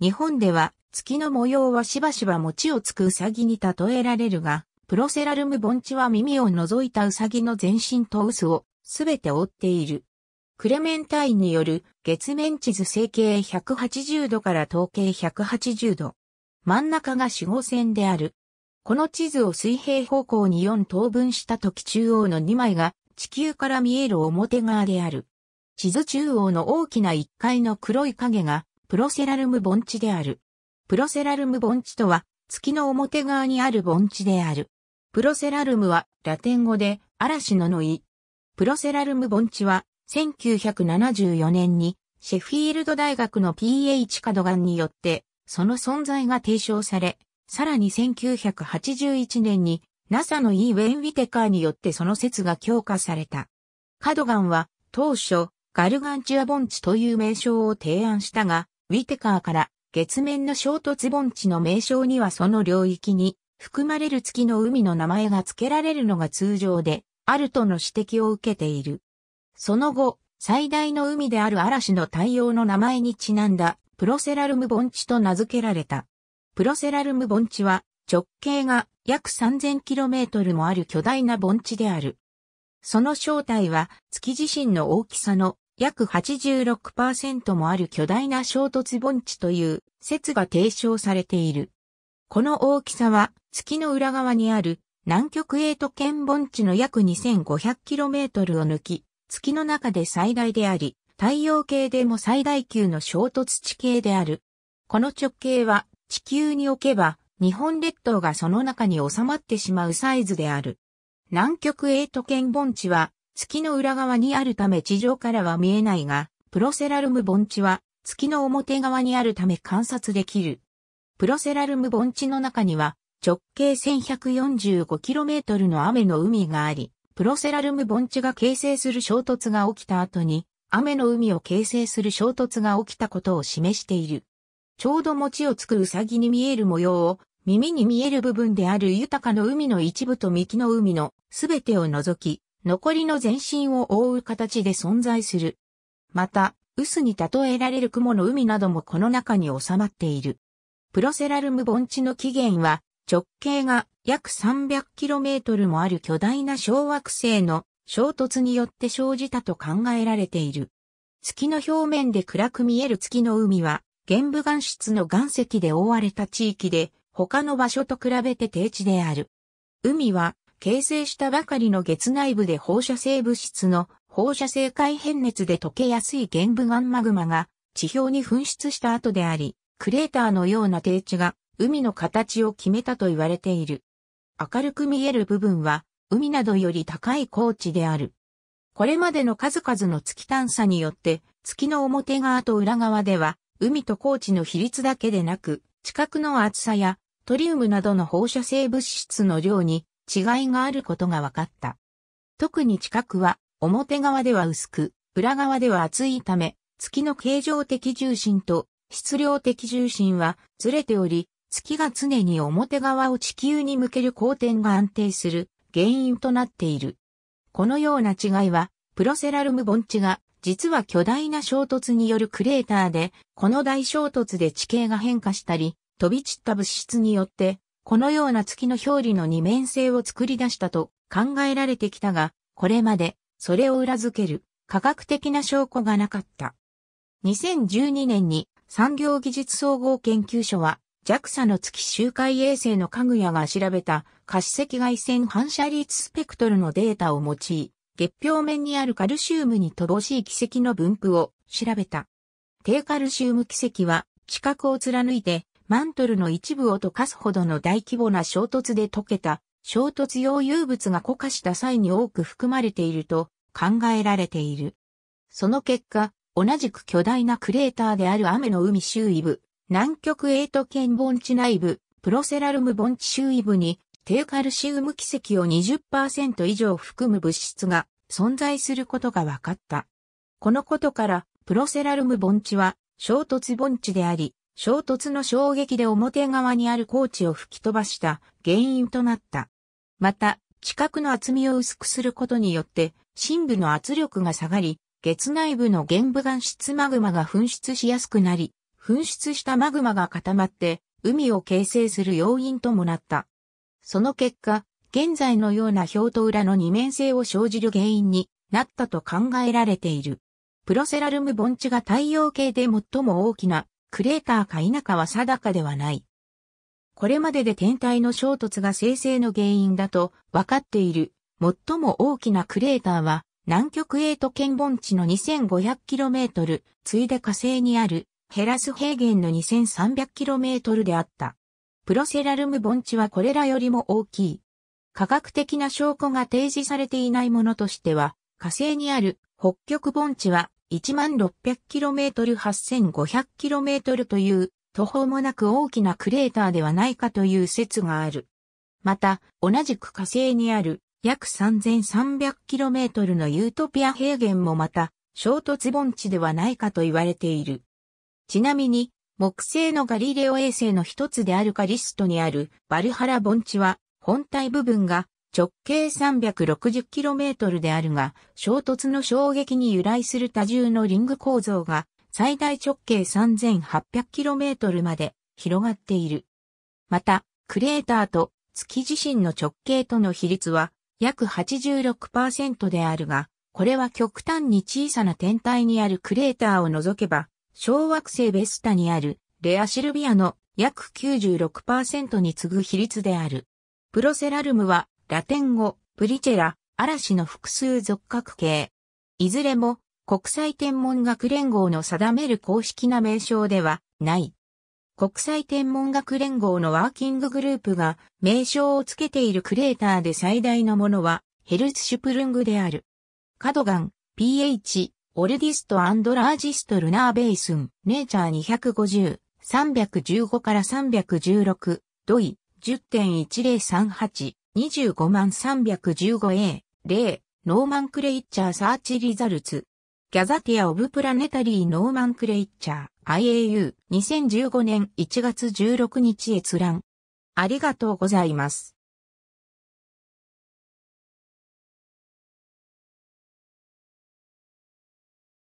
日本では月の模様はしばしば餅をつくうさぎに例えられるが、プロセラルム盆地は耳を覗いたうさぎの全身と薄をすべて覆っている。クレメンタインによる月面地図整形180度から統計180度。真ん中が守護線である。この地図を水平方向に4等分した時中央の2枚が地球から見える表側である。地図中央の大きな1階の黒い影がプロセラルム盆地である。プロセラルム盆地とは、月の表側にある盆地である。プロセラルムはラテン語で嵐ののい。プロセラルム盆地は1974年にシェフィールド大学の PH カドガンによってその存在が提唱され、さらに1981年に NASA の E ウェン・ウィテカーによってその説が強化された。カドガンは当初ガルガンチュア盆地という名称を提案したが、ウィテカーから月面の衝突盆地の名称にはその領域に含まれる月の海の名前が付けられるのが通常で、あるとの指摘を受けている。その後、最大の海である嵐の対応の名前にちなんだ、プロセラルム盆地と名付けられた。プロセラルム盆地は、直径が約 3000km もある巨大な盆地である。その正体は、月自身の大きさの約86%もある巨大な衝突盆地という説が提唱されている。この大きさは月の裏側にある南極エイト圏盆地の約 2500km を抜き、月の中で最大であり、太陽系でも最大級の衝突地形である。この直径は地球に置けば日本列島がその中に収まってしまうサイズである。南極エイト圏盆地は月の裏側にあるため地上からは見えないが、プロセラルム盆地は月の表側にあるため観察できる。プロセラルム盆地の中には直径 1145km の雨の海があり、プロセラルム盆地が形成する衝突が起きた後に、雨の海を形成する衝突が起きたことを示している。ちょうど餅をつくうさぎに見える模様を、耳に見える部分である豊かの海の一部と幹の海のすべてを除き、残りの全身を覆う形で存在する。また、薄に例えられる雲の海などもこの中に収まっている。プロセラルム盆地の起源は、直径が約 300km もある巨大な小惑星の衝突によって生じたと考えられている。月の表面で暗く見える月の海は、玄武岩質の岩石で覆われた地域で、他の場所と比べて低地である。海は形成したばかりの月内部で放射性物質の放射性改変熱で溶けやすい玄武岩マグマが地表に噴出した後であり、クレーターのような低地が海の形を決めたと言われている。明るく見える部分は海などより高い高地である。これまでの数々の月探査によって月の表側と裏側では海と高地の比率だけでなく、地殻の厚さやトリウムなどの放射性物質の量に違いがあることが分かった。特に地殻は表側では薄く、裏側では厚いため、月の形状的重心と質量的重心はずれており、月が常に表側を地球に向ける光点が安定する原因となっている。このような違いは、プロセラルム盆地が実は巨大な衝突によるクレーターで、この大衝突で地形が変化したり、飛び散った物質によってこのような月の表裏の二面性を作り出したと考えられてきたが、これまでそれを裏付ける科学的な証拠がなかった。2012年に産業技術総合研究所は JAXA の月周回衛星の家具屋が調べた可視赤外線反射率スペクトルのデータを用い、月表面にあるカルシウムに乏しい軌跡の分布を調べた。低カルシウム軌跡は地殻を貫いてマントルの一部を溶かすほどの大規模な衝突で溶けた衝突溶融物が固化した際に多く含まれていると考えられている。その結果、同じく巨大なクレーターである雨の海周囲部、南極エイト県盆地内部、プロセラルム盆地周囲部に低カルシウム奇跡を20%以上含む物質が存在することが分かった。このことから、プロセラルム盆地は衝突盆地であり、衝突の衝撃で表側にある高地を吹き飛ばした原因となった。また、地殻の厚みを薄くすることによって、深部の圧力が下がり、月内部の玄武岩質マグマが噴出しやすくなり、噴出したマグマが固まって、海を形成する要因ともなった。その結果、現在のような表と裏の二面性を生じる原因になったと考えられている。プロセラルム盆地が太陽系で最も大きなクレーターか否かは定かではない。これまでで天体の衝突が生成の原因だと分かっている最も大きなクレーターは南極エイト県盆地の 2500km、ついで火星にあるヘラス平原の 2300km であった。プロセラルム盆地はこれらよりも大きい。科学的な証拠が提示されていないものとしては、火星にある北極盆地は 1600km8500km という途方もなく大きなクレーターではないかという説がある。また、同じく火星にある約 3300km のユートピア平原もまた衝突盆地ではないかと言われている。ちなみに、木星のガリレオ衛星の一つであるカリストにあるバルハラ盆地は本体部分が直径 360km であるが、衝突の衝撃に由来する多重のリング構造が、最大直径 3800km まで広がっている。また、クレーターと月自身の直径との比率は約86%であるが、これは極端に小さな天体にあるクレーターを除けば、小惑星ベスタにあるレアシルビアの約96%に次ぐ比率である。プロセラルムはラテン語、プリチェラ、嵐の複数属格形。いずれも国際天文学連合の定める公式な名称ではない。国際天文学連合のワーキンググループが名称をつけているクレーターで最大のものはヘルツシュプルングである。カドガン、PH、オルディストアンドラージストルナーベイスン、ネイチャー250、315から316、ドイ、10.1038 25万 315A、例ノーマンクレイッチャーサーチリザルツ。ギャザティア・オブ・プラネタリー・ノーマンクレイッチャー、IAU、2015年1月16日閲覧。ありがとうございます。